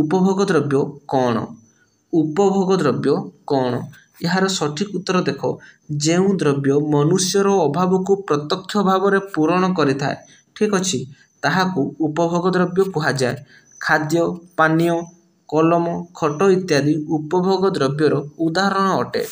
ଉପଭୋଗ ଦ୍ରବ୍ୟ କ'ଣ ଉପଭୋଗ ଦ୍ରବ୍ୟ କ'ଣ ଏହାର ସଠିକ୍ ଉତ୍ତର ଦେଖ ଯେଉଁ ଦ୍ରବ୍ୟ ମନୁଷ୍ୟର ଅଭାବକୁ ପ୍ରତ୍ୟକ୍ଷ ଭାବରେ ପୂରଣ କରିଥାଏ ଠିକ୍ ଅଛି ତାହାକୁ ଉପଭୋଗ ଦ୍ରବ୍ୟ କୁହାଯାଏ ଖାଦ୍ୟ ପାନୀୟ କଲମ ଖଟ ଇତ୍ୟାଦି ଉପଭୋଗ ଦ୍ରବ୍ୟର ଉଦାହରଣ ଅଟେ